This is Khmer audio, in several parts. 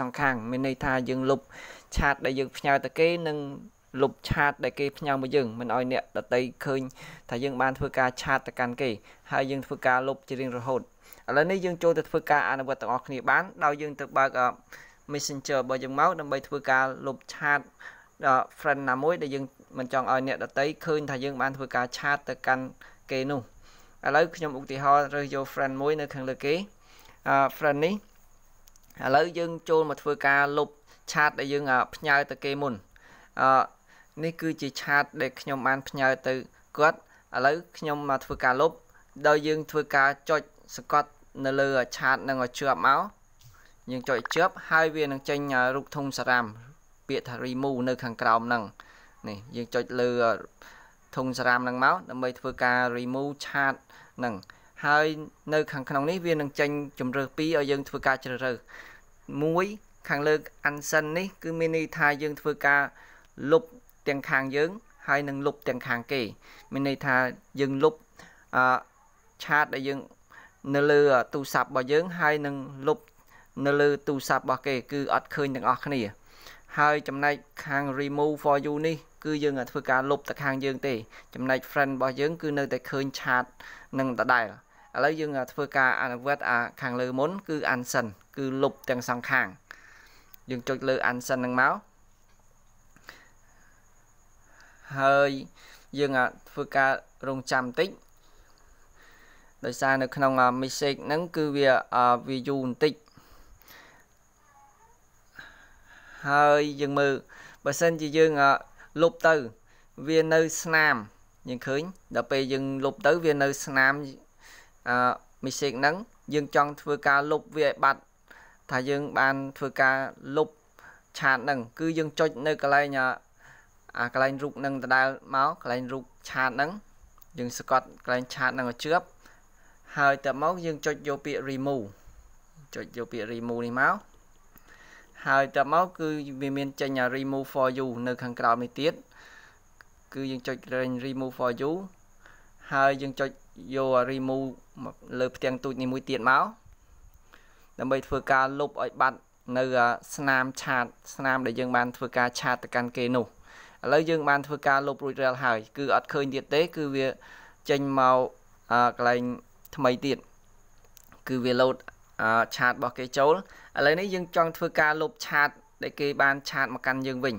សង្ខាំងមានន័យថាយើងលុបឆាត ដែលយើងផ្ញើទៅគេនិងលុបឆាត ដែលគេផ្ញើមកយើងមិនឲ្យអ្នកដតីឃើញថាយើង បានធ្វើការឆាតទៅកាន់គេហើយយើងធ្វើការលុបជារៀងរហូតឥឡូវនេះយើងចូលទៅធ្វើការអនុវត្តទាំងអស់គ្នាបានដោយយើងទៅបើក Messenger របស់យើងមកដើម្បីធ្វើការលុបឆាត friend ណាមួយដែលយើងមិនចង់ឲ្យអ្នកដតីឃើញថាយើងបានធ្វើការឆាតទៅកាន់គេនោះឥឡូវខ្ញុំឧទាហរណ៍រើសយក friend មួយនៅខាងលើគេ friend នេះឥឡូវយើងចូលមកធ្វើការលុបឆាតដែលយើងផ្ញើទៅគេមុនអឺនេះគឺជាឆាតដែលខ្ញុំបានផ្ញើទៅគាត់ឥឡូវខ្ញុំមកធ្វើការលុបដោយយើងធ្វើការចុចសង្កត់នៅលើឆាតនឹងឲ្យជាប់មកយើងចុចជាប់ហើយវានឹងចេញរូបធុងសារ៉ាមពាក្យថា remove នៅខាងក្រោមហ្នឹងនេះយើងចុចលើធុងសារ៉ាមហ្នឹងមកដើម្បីធ្វើការ remove ឆាតហ្នឹងហើយនៅខាងក្នុងនេះវានឹងចេញជំរើសពីរឲ្យយើងធ្វើការជ្រើសរើស1ខាងលើ Anson នេះគឺមានន័យថាយើងធ្វើការលុបទាំងខាងយើងហើយនឹងលុបទាំងខាងគេ មានន័យថាយើងលុបអឆាតដែលយើង នៅលើទូរស័ព្ទរបស់យើង ហើយនឹងលុបនៅលើទូរស័ព្ទរបស់គេគឺអត់ឃើញទាំងអស់គ្នាហើយចំណែកខាង remove for you នេះគឺយើងធ្វើការលុបទៅខាងយើងទេចំណែក friend របស់យើងគឺនៅតែឃើញឆាតនឹងដដែលឥឡូវយើងធ្វើការអនុវត្តអាខាងលើមុនគឺ unsin គឺលុបទាំងសងខាងយើងចុចលើ unsin នឹងមកហើយយើងធ្វើការរងចាំបន្តិចដោយសារនៅក្នុង message ហ្នឹងគឺវា view បន្តិចហើយយើងមើលបើសិនជាយើងលុបទៅវានៅស្នាមយើងឃើញដល់ពេលយើងលុបទៅវានៅស្នាមអឺ mistake ហ្នឹងយើងចង់ធ្វើការលុបវាឲ្យបាត់ថាយើងបានធ្វើការលុបឆាតហ្នឹងគឺយើងចុចនៅកន្លែងអាកន្លែងរូបហ្នឹងដដែលមកកន្លែងរូបឆាតហ្នឹងយើងសកត់កន្លែងឆាតហ្នឹងឲ្យជឿបហើយតមកយើងចុចយកពាក្យ remove ចុចយកពាក្យ remove នេះមកហើយតមកគឺវាមានចេញ remove for you នៅខាងក្រោមនេះទៀតគឺយើងចុច remove for you ហើយយើងចុចយក remove លើផ្ទាំងទូចនេះមួយទៀតមកដើម្បីធ្វើការលុបឲ្យបាត់នៅស្នាមឆាតស្នាមដែលយើងបានធ្វើការឆាតទៅកាន់គេនោះឥឡូវយើងបានធ្វើការលុបរួចរាល់ហើយគឺអត់ឃើញទៀតទេគឺវាចេញមកកន្លែងថ្មីទៀតគឺវា load ឆាតរបស់គេចូលឥឡូវនេះយើងចង់ធ្វើការលុបឆាតដែលគេបានឆាតមកកាន់យើងវិញ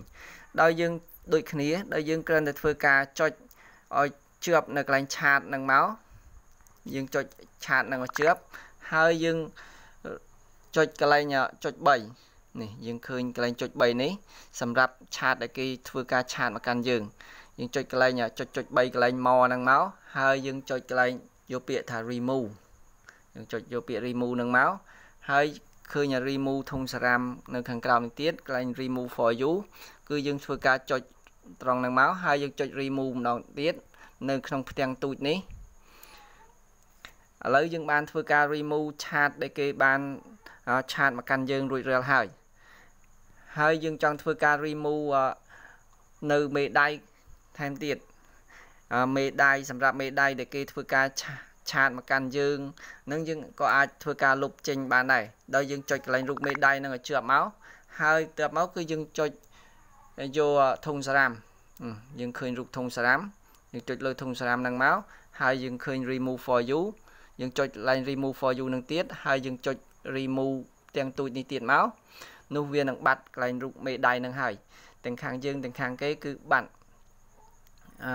ដោយយើងដូចគ្នាដោយយើងគ្រាន់តែធ្វើការចុចឲ្យជាប់នៅកន្លែងឆាតនឹងមកយើងចុចឆាតនឹងឲ្យជាប់ហើយយើងចុចកន្លែងចុច3នេះយើងឃើញកន្លែងចុច3នេះសម្រាប់ឆាតដែលគេធ្វើការឆាតមកកាន់យើងយើងចុចកន្លែងចុចចុច3កន្លែងមកហ្នឹងមកហើយយើងចុចកន្លែងយកពាក្យថា remove យើងចុចយកពាក្យ remove នឹងមកហើយឃើញ remove ធុងសារ៉ាមនៅខាងក្រោមនេះទៀតកន្លែង remove for you គឺយើងធ្វើការចុចត្រង់នឹងមកហើយយើងចុច remove ម្ដងទៀតនៅក្នុងផ្ទាំងទូចនេះឥឡូវយើងបានធ្វើការ remove ឆាតដែលគេបានឆាតមកកាន់យើងរួចរាល់ហើយហើយយើងចង់ធ្វើការ remove នៅមេដៃថែមទៀតមេដៃសម្រាប់មេដៃដែលគេធ្វើការឆាតឆាតមកកាន់យើងនឹងយើងក៏អាចធ្វើការលុបចេញបានដែរដោយយើងចុចកន្លែងរូបមេដៃនឹងឲ្យជាប់មកហើយទៅមកគឺយើងចុចយកធុងសារ៉ាំយើងឃើញរូបធុងសារ៉ាំយើងចុចលើធុងសារ៉ាំនឹងមកហើយយើងឃើញ remove for you យើងចុច line remove for you នឹងទៀតហើយយើងចុច remove ទាំងទូចនេះទៀតមកនោះវានឹងបាត់កន្លែងរូបមេដៃនឹងហើយទាំងខាងយើងទាំងខាងគេគឺបាត់អឺ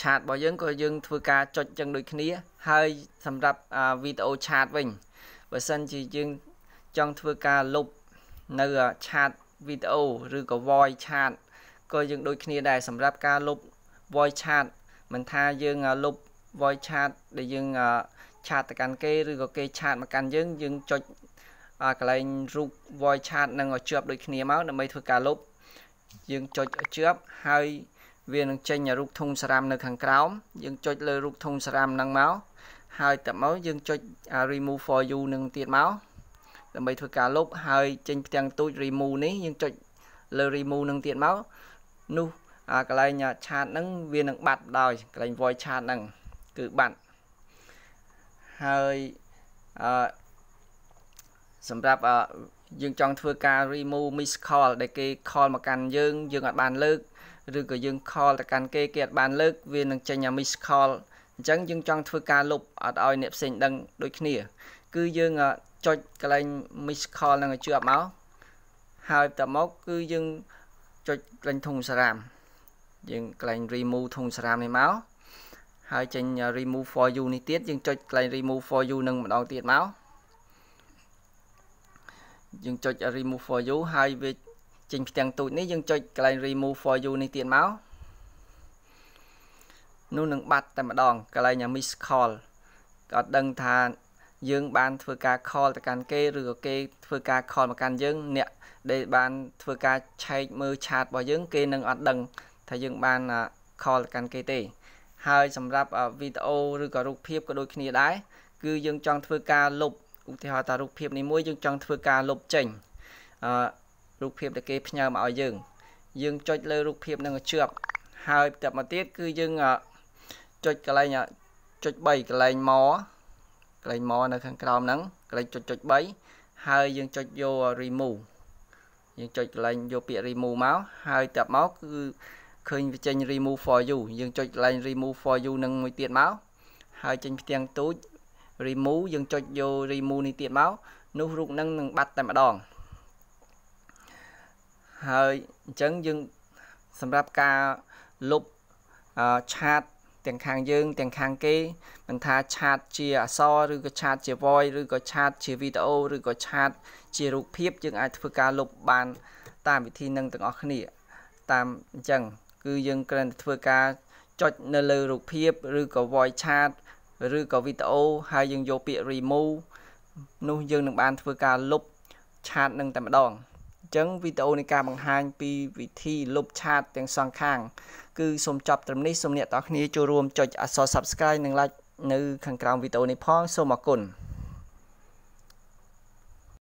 ឆាតរបស់យើងក៏យើងធ្វើការចុចចឹងដូចគ្នា ហើយសម្រាប់វីដេអូឆាតវិញបើសិនជាយើងចង់ធ្វើការលុបនៅឆាតវីដេអូឬក៏ voice chat ក៏យើងដូចគ្នាដែរសម្រាប់ការលុប voice chat មិនថាយើងលុប voice chat ដែលយើងឆាតទៅកាន់គេឬក៏គេឆាតមកកាន់យើងយើងចុចកន្លែងរូប voice chat នឹងឲ្យជាប់ដូចគ្នាមកដើម្បីធ្វើការលុបយើងចុចឲ្យជាប់ហើយវានឹងចេញរូបធុងសារ៉ាមនៅ ខាងក្រោមយើងចុចលើរូបធុងសារ៉ាមហ្នឹងមកហើយតមកយើងចុច remove for you នឹងទៀតមកដើម្បីធ្វើការលុបហើយចេញផ្ទាំងទូច remove នេះយើងចុចលើ remove នឹងទៀតមកនោះអាកន្លែងឆាតហ្នឹងវានឹងបាត់ដោយកន្លែង void chat ហ្នឹងគឺបាត់ហើយអឺសម្រាប់យើងចង់ធ្វើការ remove miss call ដែលគេ call មកកាន់យើងយើងអាចបានលើកឬក៏យើង call ទៅកាន់គេគេអត់បានលើកវានឹងចេញអា miss call អញ្ចឹងយើងចង់ធ្វើការលុបអត់ឲ្យអ្នកផ្សេងដឹងដូចគ្នាគឺយើងចុចកន្លែង miss call នឹងជាប់មកហើយតមកគឺយើងចុចកន្លែងធុងសារ៉ាមយើងកន្លែង remove ធុងសារ៉ាមនេះមកហើយចេញ remove for you នេះទៀតយើងចុចកន្លែង remove for you នឹងម្ដងទៀតមកយើងចុច remove for you ហើយវាចេញផ្ទាំងទូចនេះយើងចុចកន្លែង remove for you នេះទៀតមកនោះនឹងបាត់តែម្ដងកន្លែង miss call ក៏ដឹងថាយើង បាន ធ្វើការ call ទៅកាន់គេឬក៏គេធ្វើការ call មកកាន់យើងអ្នកដែលបានធ្វើការឆែកមើលឆាតរបស់យើងគេនឹងអត់ដឹងថាយើងបាន call ទៅកាន់គេទេហើយសម្រាប់វីដេអូឬក៏រូបភាពក៏ដូចគ្នាដែរគឺយើងចង់ធ្វើការលុបឧទាហរណ៍ថារូបភាពនេះមួយយើងចង់ធ្វើការលុបចេញអឺរូបភាពដែលគេផ្ញើមកឲ្យយើងយើងចុចលើរូបភាពនឹងជាប់ហើយបន្ទាប់មកទៀតគឺយើងចុចកន្លែងចុច3កន្លែងមកកន្លែងមកនៅខាងក្រោមហ្នឹងកន្លែងចុចចុច3ហើយយើងចុចយក remove យើងចុចកន្លែងយកពាក្យ remove មកហើយបន្ទាប់មកគឺឃើញវាចេញ remove for you យើងចុចកន្លែង remove for you នឹងមួយទៀតមកហើយចេញផ្ទាំងទូច remove យើងចុចយក remove នេះទៀតមកនោះរូបនឹងនឹងបាត់តែម្ដងហើយអញ្ចឹងយើងសម្រាប់ការលុបឆាតទាំងខាងយើង ទាំងខាងគេមិនថាឆាតជាអក្សរឬក៏ឆាតជា voice ឬក៏ឆាតជាវីដេអូឬក៏ឆាត ជារូបភាព យើងអាចធ្វើការលុបបាន តាមវិធីនឹងទាំងអស់គ្នា តាមអញ្ចឹង គឺយើងគ្រាន់តែធ្វើការចុចនៅលើរូបភាពឬក៏ voice chat ឬក៏វីដេអូហើយយើងយកពាក្យ remove នោះយើង នឹងបានធ្វើការលុបឆាតនឹងតែម្ដងចឹងវីដេអូនៃការបង្ហាញពីវិធីលុបឆាត ទាំងសងខាងគឺសូមចប់ត្រឹមនេះសូមអ្នកទាំងគ្នាចូលរួមចុចអក្សរ Subscribe និង Like នៅខាងក្រោមវីដេអូនេះផងសូមអរគុណ